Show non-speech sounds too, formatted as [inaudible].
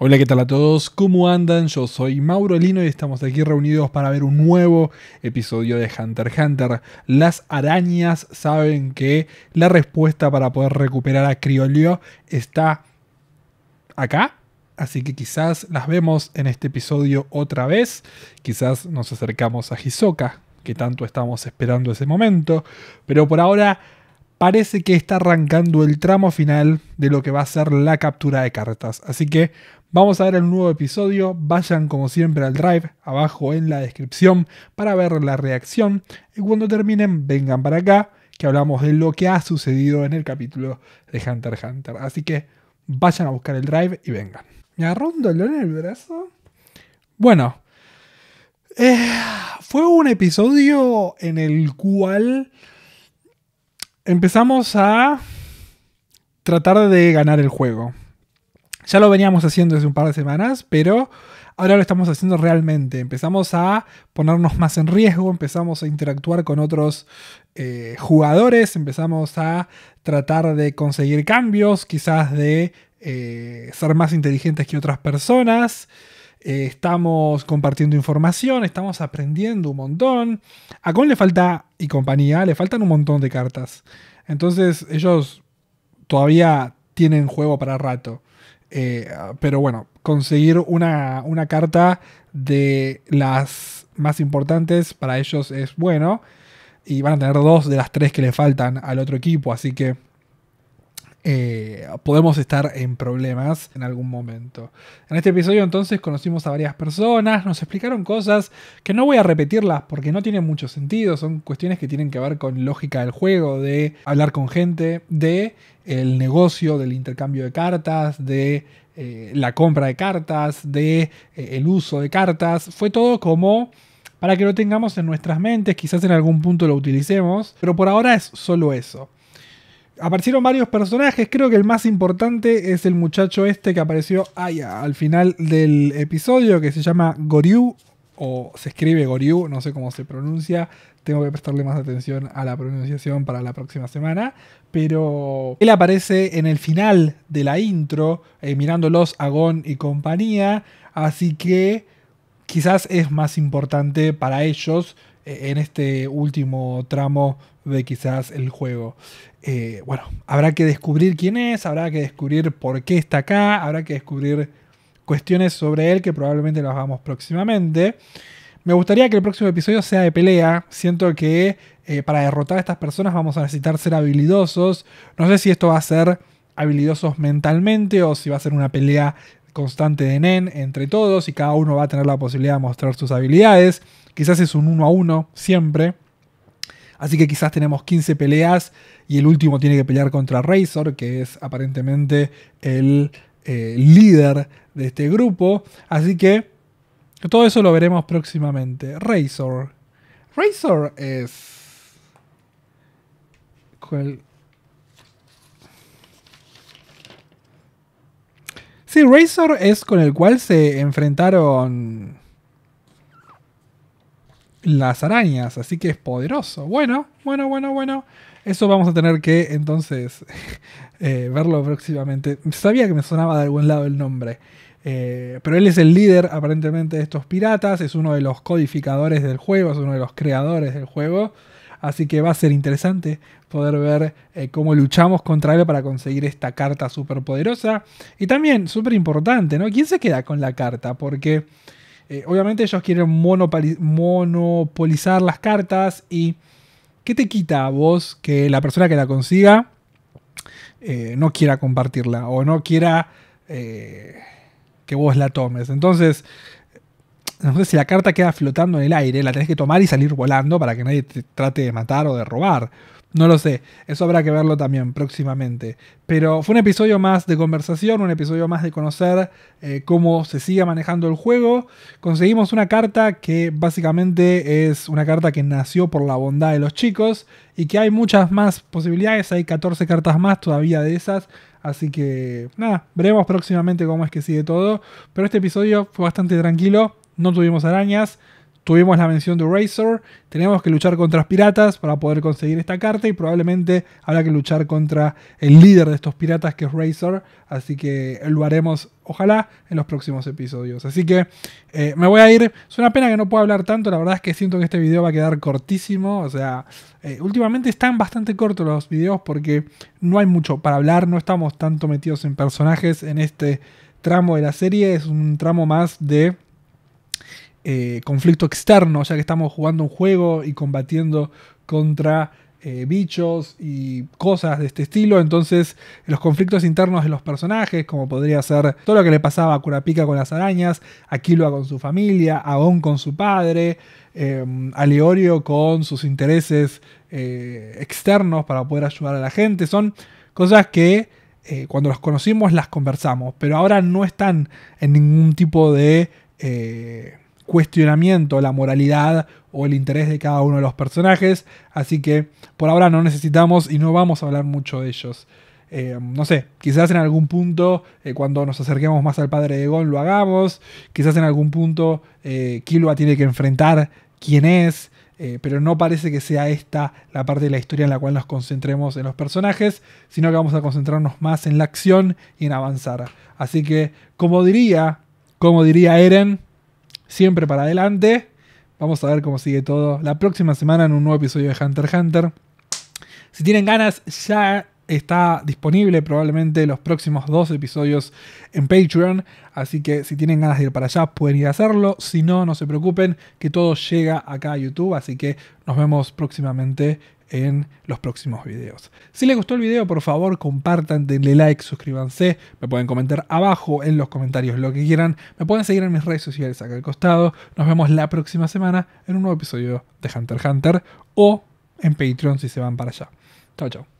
Hola, ¿qué tal a todos? ¿Cómo andan? Yo soy Mauro Lino y estamos aquí reunidos para ver un nuevo episodio de Hunter x Hunter. Las arañas saben que la respuesta para poder recuperar a Criolio está acá. Así que quizás las vemos en este episodio otra vez. Quizás nos acercamos a Hisoka, que tanto estamos esperando ese momento. Pero por ahora parece que está arrancando el tramo final de lo que va a ser la captura de cartas. Así que vamos a ver el nuevo episodio. Vayan como siempre al drive abajo en la descripción para ver la reacción. Y cuando terminen, vengan para acá que hablamos de lo que ha sucedido en el capítulo de Hunter Hunter. Así que vayan a buscar el drive y vengan. Me agarró un dolor en el brazo. Bueno, eh, fue un episodio en el cual empezamos a tratar de ganar el juego. Ya lo veníamos haciendo desde un par de semanas, pero ahora lo estamos haciendo realmente. Empezamos a ponernos más en riesgo, empezamos a interactuar con otros eh, jugadores, empezamos a tratar de conseguir cambios, quizás de eh, ser más inteligentes que otras personas. Eh, estamos compartiendo información, estamos aprendiendo un montón. A Con le falta, y compañía, le faltan un montón de cartas. Entonces ellos todavía tienen juego para rato. Eh, pero bueno, conseguir una carta de las más importantes para ellos es bueno. Y van a tener dos de las tres que le faltan al otro equipo. Así que eh, podemos estar en problemas en algún momento. En este episodio entonces conocimos a varias personas, nos explicaron cosas que no voy a repetirlas porque no tienen mucho sentido, son cuestiones que tienen que ver con lógica del juego, de hablar con gente, de el negocio, del intercambio de cartas, de eh, la compra de cartas, de eh, el uso de cartas, fue todo como para que lo tengamos en nuestras mentes, quizás en algún punto lo utilicemos, pero por ahora es solo eso aparecieron varios personajes. Creo que el más importante es el muchacho este que apareció allá al final del episodio, que se llama Goryu, o se escribe Goryu, no sé cómo se pronuncia. Tengo que prestarle más atención a la pronunciación para la próxima semana. Pero él aparece en el final de la intro, eh, mirándolos a Gon y compañía. Así que quizás es más importante para ellos en este último tramo de quizás el juego. Eh, bueno, habrá que descubrir quién es, habrá que descubrir por qué está acá, habrá que descubrir cuestiones sobre él que probablemente las hagamos próximamente. Me gustaría que el próximo episodio sea de pelea. Siento que eh, para derrotar a estas personas vamos a necesitar ser habilidosos. No sé si esto va a ser habilidosos mentalmente o si va a ser una pelea constante de Nen e entre todos y cada uno va a tener la posibilidad de mostrar sus habilidades. Quizás es un uno a uno siempre. Así que quizás tenemos 15 peleas y el último tiene que pelear contra Razor, que es aparentemente el eh, líder de este grupo. Así que todo eso lo veremos próximamente. Razor. Razor es... ¿Cuál? Sí, Razor es con el cual se enfrentaron las arañas, así que es poderoso. Bueno, bueno, bueno, bueno. Eso vamos a tener que entonces [laughs] eh, verlo próximamente. Sabía que me sonaba de algún lado el nombre. Eh, pero él es el líder aparentemente de estos piratas, es uno de los codificadores del juego, es uno de los creadores del juego. Así que va a ser interesante poder ver eh, cómo luchamos contra él para conseguir esta carta súper poderosa. Y también, súper importante, ¿no? ¿Quién se queda con la carta? Porque eh, obviamente ellos quieren monopolizar las cartas y... ¿Qué te quita a vos que la persona que la consiga eh, no quiera compartirla o no quiera que vos la tomes. Entonces, sé si la carta queda flotando en el aire, la tenés que tomar y salir volando para que nadie te trate de matar o de robar. No lo sé, eso habrá que verlo también próximamente. Pero fue un episodio más de conversación, un episodio más de conocer eh, cómo se sigue manejando el juego. Conseguimos una carta que básicamente es una carta que nació por la bondad de los chicos y que hay muchas más posibilidades, hay 14 cartas más todavía de esas. Así que nada, veremos próximamente cómo es que sigue todo. Pero este episodio fue bastante tranquilo no tuvimos arañas, tuvimos la mención de Razor, tenemos que luchar contra piratas para poder conseguir esta carta y probablemente habrá que luchar contra el líder de estos piratas que es Razor, así que lo haremos ojalá en los próximos episodios. Así que eh, me voy a ir, es una pena que no pueda hablar tanto, la verdad es que siento que este video va a quedar cortísimo, o sea, eh, últimamente están bastante cortos los videos porque no hay mucho para hablar, no estamos tanto metidos en personajes en este tramo de la serie, es un tramo más de eh, conflicto externo, ya que estamos jugando un juego y combatiendo contra eh, bichos y cosas de este estilo. Entonces, los conflictos internos de los personajes, como podría ser todo lo que le pasaba a Kurapika con las arañas, a con su familia, a con su padre, eh, a Leorio con sus intereses eh, externos para poder ayudar a la gente. Son cosas que cuando los conocimos las conversamos, pero ahora no están en ningún tipo de cuestionamiento la moralidad o el interés de cada uno de los personajes. Así que por ahora no necesitamos y no vamos a hablar mucho de ellos. Eh, no sé, quizás en algún punto, eh, cuando nos acerquemos más al padre de Gon, lo hagamos. Quizás en algún punto eh, Killua tiene que enfrentar quién es. Eh, pero no parece que sea esta la parte de la historia en la cual nos concentremos en los personajes, sino que vamos a concentrarnos más en la acción y en avanzar. Así que, como diría, como diría Eren, siempre para adelante. Vamos a ver cómo sigue todo la próxima semana en un nuevo episodio de Hunter x Hunter. Si tienen ganas, ya está disponible probablemente los próximos dos episodios en Patreon. Así que si tienen ganas de ir para allá, pueden ir a hacerlo. Si no, no se preocupen, que todo llega acá a YouTube. Así que nos vemos próximamente en los próximos videos. Si les gustó el video, por favor, compartan, denle like, suscríbanse, me pueden comentar abajo en los comentarios lo que quieran, me pueden seguir en mis redes sociales acá al costado. Nos vemos la próxima semana en un nuevo episodio de Hunter x Hunter o en Patreon si se van para allá. Chao, chao.